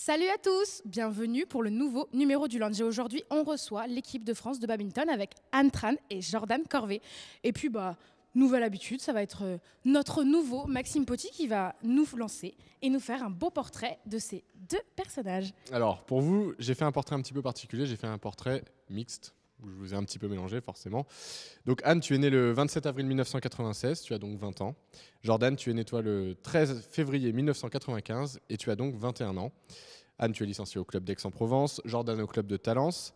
Salut à tous, bienvenue pour le nouveau numéro du Lunge. Aujourd'hui, on reçoit l'équipe de France de badminton avec Anne Tran et Jordan Corvé. Et puis, bah, nouvelle habitude, ça va être euh, notre nouveau Maxime Poti qui va nous lancer et nous faire un beau portrait de ces deux personnages. Alors, pour vous, j'ai fait un portrait un petit peu particulier, j'ai fait un portrait mixte je vous ai un petit peu mélangé forcément. Donc Anne, tu es née le 27 avril 1996, tu as donc 20 ans. Jordan, tu es née toi le 13 février 1995 et tu as donc 21 ans. Anne, tu es licenciée au club d'Aix-en-Provence, Jordan au club de Talence.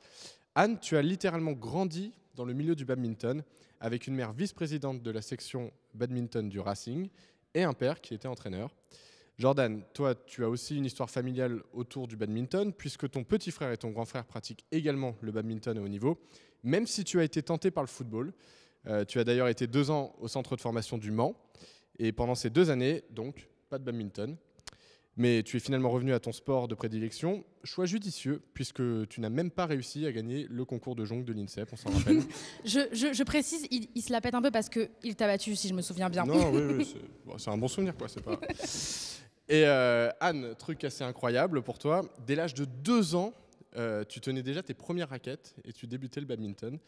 Anne, tu as littéralement grandi dans le milieu du badminton avec une mère vice-présidente de la section badminton du Racing et un père qui était entraîneur. Jordan, toi, tu as aussi une histoire familiale autour du badminton, puisque ton petit frère et ton grand frère pratiquent également le badminton à haut niveau, même si tu as été tenté par le football. Euh, tu as d'ailleurs été deux ans au centre de formation du Mans, et pendant ces deux années, donc, pas de badminton, mais tu es finalement revenu à ton sport de prédilection, choix judicieux, puisque tu n'as même pas réussi à gagner le concours de jonc de l'INSEP, on s'en rappelle. je, précise, il, se la pète un peu parce qu'il t'a battu, si je me souviens bien. Non, oui, c'est un bon souvenir, quoi, c'est pas... Et euh, Anne, truc assez incroyable pour toi, dès l'âge de deux ans, euh, tu tenais déjà tes premières raquettes et tu débutais le badminton.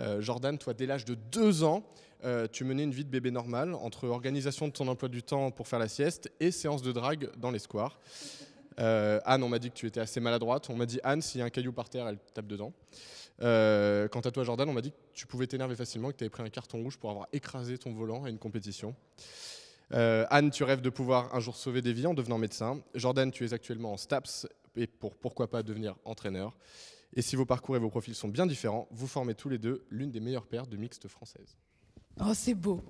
Euh, Jordan, toi, dès l'âge de deux ans, euh, tu menais une vie de bébé normale entre organisation de ton emploi du temps pour faire la sieste et séance de drague dans les squares. Anne, on m'a dit que tu étais assez maladroite. On m'a dit, Anne, s'il y a un caillou par terre, elle tape dedans. quant à toi, Jordan, on m'a dit que tu pouvais t'énerver facilement, que tu avais pris un carton rouge pour avoir écrasé ton volant à une compétition. Euh, Anne, tu rêves de pouvoir un jour sauver des vies en devenant médecin. Jordan, tu es actuellement en STAPS et pour pourquoi pas devenir entraîneur. Et si vos parcours et vos profils sont bien différents, vous formez tous les deux l'une des meilleures paires de mixtes françaises. Oh, c'est beau.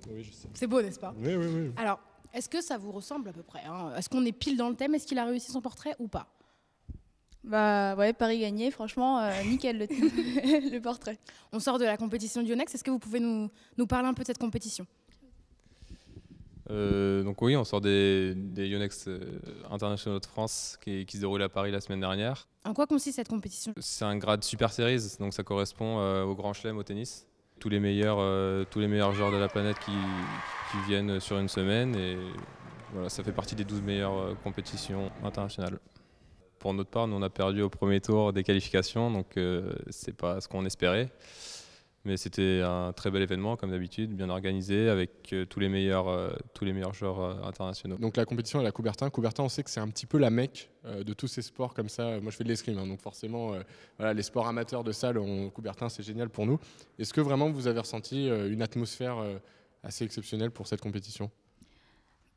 c'est beau, n'est-ce pas Oui, oui, oui. Alors, est-ce que ça vous ressemble à peu près hein Est-ce qu'on est pile dans le thème Est-ce qu'il a réussi son portrait ou pas bah ouais, Paris gagné, franchement, euh, nickel le, portrait. On sort de la compétition du est-ce que vous pouvez nous parler un peu de cette compétition euh, donc oui, on sort des, des Yonex euh, International de France qui, se déroule à Paris la semaine dernière. En quoi consiste cette compétition C'est un grade Super Series, donc ça correspond euh, au Grand Chelem au tennis. Tous les meilleurs, tous les meilleurs joueurs de la planète qui, viennent sur une semaine et voilà, ça fait partie des 12 meilleures compétitions internationales. Pour notre part, nous on a perdu au premier tour des qualifications, donc c'est pas ce qu'on espérait. Mais c'était un très bel événement, comme d'habitude, bien organisé, avec euh, tous, les meilleurs, euh, tous les meilleurs joueurs euh, internationaux. Donc la compétition, est la Coubertin. Coubertin, on sait que c'est un petit peu la mecque de tous ces sports comme ça. Moi, je fais de l'escrime, hein, donc forcément, voilà, les sports amateurs de salle, Coubertin, c'est génial pour nous. Est-ce que vraiment vous avez ressenti une atmosphère assez exceptionnelle pour cette compétition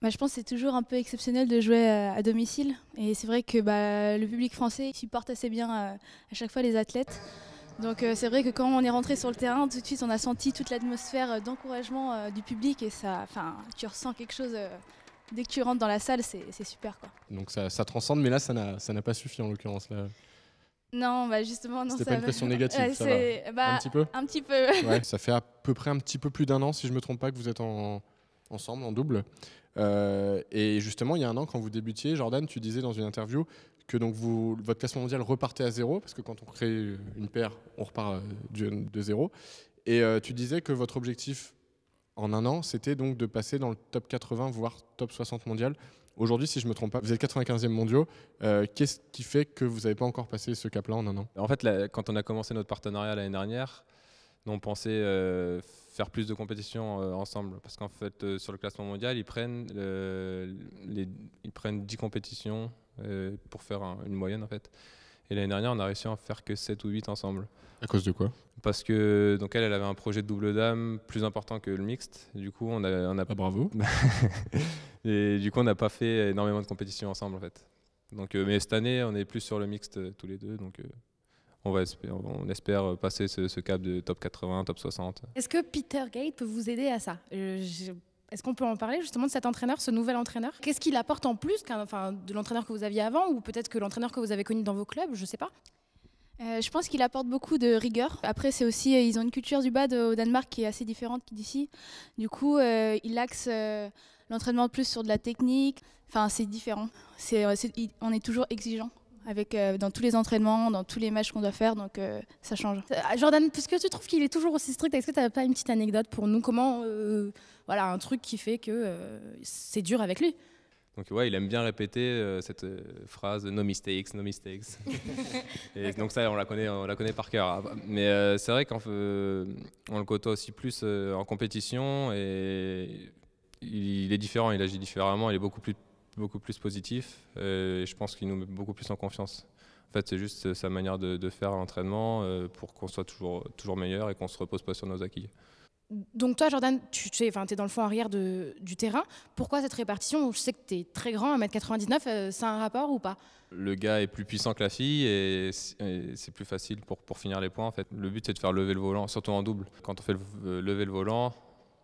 bah, je pense que c'est toujours un peu exceptionnel de jouer à domicile. Et c'est vrai que bah, le public français supporte assez bien à chaque fois les athlètes. Donc euh, c'est vrai que quand on est rentré sur le terrain, tout de suite on a senti toute l'atmosphère euh, d'encouragement euh, du public et ça, enfin, tu ressens quelque chose dès que tu rentres dans la salle, c'est super quoi. Donc ça, transcende, mais là ça n'a pas suffi en l'occurrence là. Non, bah, justement, non. C'était pas une pression négative, ça un bah, petit peu. Un petit peu. ça fait à peu près un petit peu plus d'un an, si je me trompe pas, que vous êtes ensemble en double. Euh, et justement, il y a un an, quand vous débutiez, Jordan, tu disais dans une interview que donc vous, votre classement mondial repartait à zéro, parce que quand on crée une paire, on repart euh, de zéro. Et euh, tu disais que votre objectif en un an, c'était donc de passer dans le top 80, voire top 60 mondial. Aujourd'hui, si je ne me trompe pas, vous êtes 95e mondiaux. Qu'est-ce qui fait que vous n'avez pas encore passé ce cap-là en un an En fait, quand on a commencé notre partenariat l'année dernière, on pensait faire plus de compétitions euh, ensemble. Parce qu'en fait, euh, sur le classement mondial, ils prennent, euh, les, ils prennent 10 compétitions pour faire une moyenne, en fait. Et l'année dernière, on a réussi à en faire que 7 ou 8 ensemble. À cause de quoi Parce que, donc elle, elle avait un projet de double dame plus important que le mixte. Du coup, on a. On a... Ah, bravo Et du coup, on n'a pas fait énormément de compétitions ensemble, en fait. Donc, mais cette année, on est plus sur le mixte tous les deux. Donc on, on espère passer ce, cap de top 80, top 60. Est-ce que Peter Gate peut vous aider à ça euh, Est-ce qu'on peut en parler justement de cet entraîneur, ce nouvel entraîneur Qu'est-ce qu'il apporte en plus enfin, de l'entraîneur que vous aviez avant ou peut-être que l'entraîneur que vous avez connu dans vos clubs, je ne sais pas euh, je pense qu'il apporte beaucoup de rigueur. Après, c'est aussi euh, ils ont une culture du bad au Danemark qui est assez différente d'ici. Du coup, euh, il axe l'entraînement plus sur de la technique. Enfin, c'est différent. C'est, on est toujours exigeant avec, euh, dans tous les entraînements, dans tous les matchs qu'on doit faire, donc euh, ça change. Euh, Jordan, puisque tu trouves qu'il est toujours aussi strict, est-ce que tu n'as pas une petite anecdote pour nous Comment, voilà, un truc qui fait que c'est dur avec lui donc ouais, il aime bien répéter cette phrase "no mistakes, no mistakes". et donc ça, on la connaît, on la connaît par cœur. Ah, mais c'est vrai qu'on le côtoie aussi plus en compétition et il est différent, il agit différemment, il est beaucoup plus beaucoup plus positif euh, et je pense qu'il nous met beaucoup plus en confiance. En fait, c'est juste euh, sa manière de, faire l'entraînement euh, pour qu'on soit toujours, toujours meilleur et qu'on se repose pas sur nos acquis. Donc toi, Jordan, tu, tu es, es, dans le fond arrière de, du terrain. Pourquoi cette répartition Je sais que tu es très grand, 1m99, c'est un rapport ou pas Le gars est plus puissant que la fille et c'est plus facile pour, pour finir les points. En fait. Le but, c'est de faire lever le volant, surtout en double. Quand on fait lever le volant,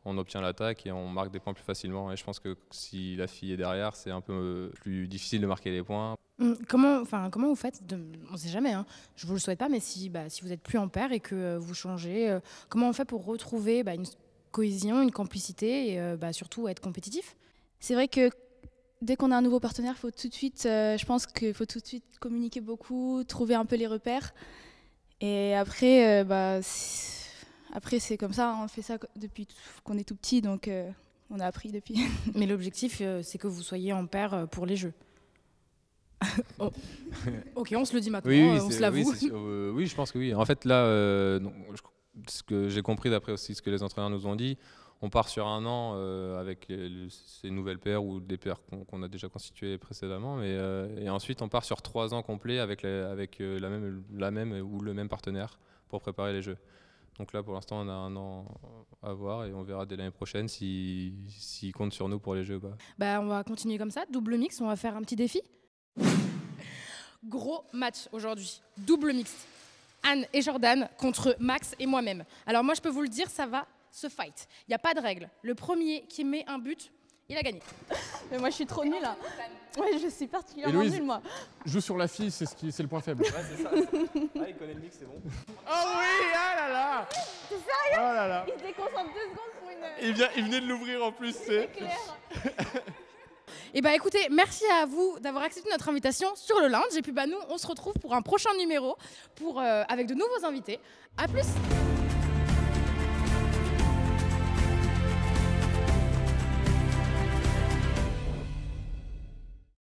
on obtient l'attaque et on marque des points plus facilement. Et je pense que si la fille est derrière, c'est un peu euh, plus difficile de marquer les points. Hum, comment, enfin, comment vous faites de, On ne sait jamais, hein. je vous le souhaite pas, mais si, bah, si vous êtes plus en paire et que euh, vous changez, euh, comment on fait pour retrouver bah, une cohésion, une complicité et bah, surtout être compétitif C'est vrai que dès qu'on a un nouveau partenaire, faut tout de suite, je pense qu'il faut tout de suite communiquer beaucoup, trouver un peu les repères. Et après, bah, après, c'est comme ça, hein, on fait ça depuis qu'on est tout petit, donc euh, on a appris depuis. Mais l'objectif, euh, c'est que vous soyez en paire euh, pour les jeux. Oh. Ok, on se le dit maintenant, oui, on se l'avoue. Oui, je pense que oui. En fait, là, ce que j'ai compris d'après aussi ce que les entraîneurs nous ont dit, on part sur un an avec ces nouvelles paires ou des paires qu'on a déjà constituées précédemment, mais, et ensuite on part sur trois ans complets avec, avec la, même, la même ou le même partenaire pour préparer les jeux. Donc là, pour l'instant, on a un an à voir et on verra dès l'année prochaine s'ils si, comptent sur nous pour les jeux ou pas. Bah, on va continuer comme ça. Double mix, on va faire un petit défi. Gros match aujourd'hui. Double mix. Anne et Jordan contre Max et moi-même. Alors moi, je peux vous le dire, ça va se fight. Il n'y a pas de règle. Le premier qui met un but il a gagné. Mais moi, je suis trop nulle. là. Hein. Ouais, je suis particulièrement nulle, moi. Joue sur la fille, c'est le point faible. Ouais, c'est ça. Ah, il connaît le mix, c'est bon. Oh oui, ah là là C'est sérieux oh Il se déconcentre deux secondes pour une. Euh, il, il venait de l'ouvrir en plus, c'est. clair. Et eh bah ben, écoutez, merci à vous d'avoir accepté notre invitation sur le lunch. Et puis bah nous, on se retrouve pour un prochain numéro pour, euh, avec de nouveaux invités. A plus